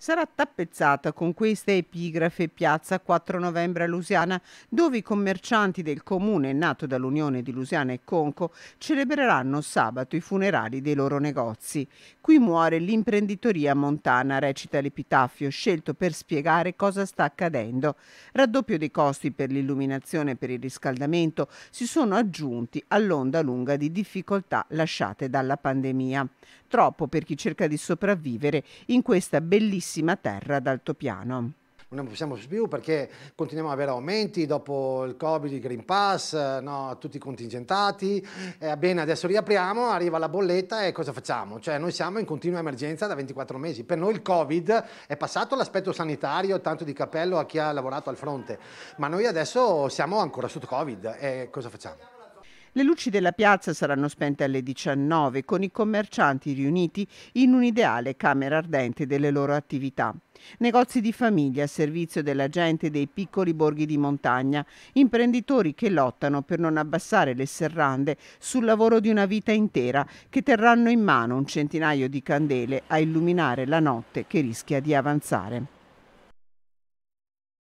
sarà tappezzata con questa epigrafe piazza 4 novembre a Lusiana, dove i commercianti del comune nato dall'Unione di Lusiana e Conco celebreranno sabato i funerali dei loro negozi. Qui muore l'imprenditoria montana, recita l'epitafio, scelto per spiegare cosa sta accadendo. Raddoppio dei costi per l'illuminazione e per il riscaldamento si sono aggiunti all'onda lunga di difficoltà lasciate dalla pandemia. Troppo per chi cerca di sopravvivere in questa bellissima ricchissima terra d'altopiano non possiamo più perché continuiamo ad avere aumenti dopo il Covid, il Green Pass, no, tutti contingentati. Eh, bene, adesso riapriamo, arriva la bolletta e cosa facciamo? Cioè, noi siamo in continua emergenza da 24 mesi. Per noi il Covid è passato l'aspetto sanitario, tanto di cappello a chi ha lavorato al fronte, ma noi adesso siamo ancora sotto Covid e cosa facciamo? Le luci della piazza saranno spente alle 19 con i commercianti riuniti in un'ideale camera ardente delle loro attività. Negozi di famiglia a servizio della gente dei piccoli borghi di montagna, imprenditori che lottano per non abbassare le serrande sul lavoro di una vita intera, che terranno in mano un centinaio di candele a illuminare la notte che rischia di avanzare.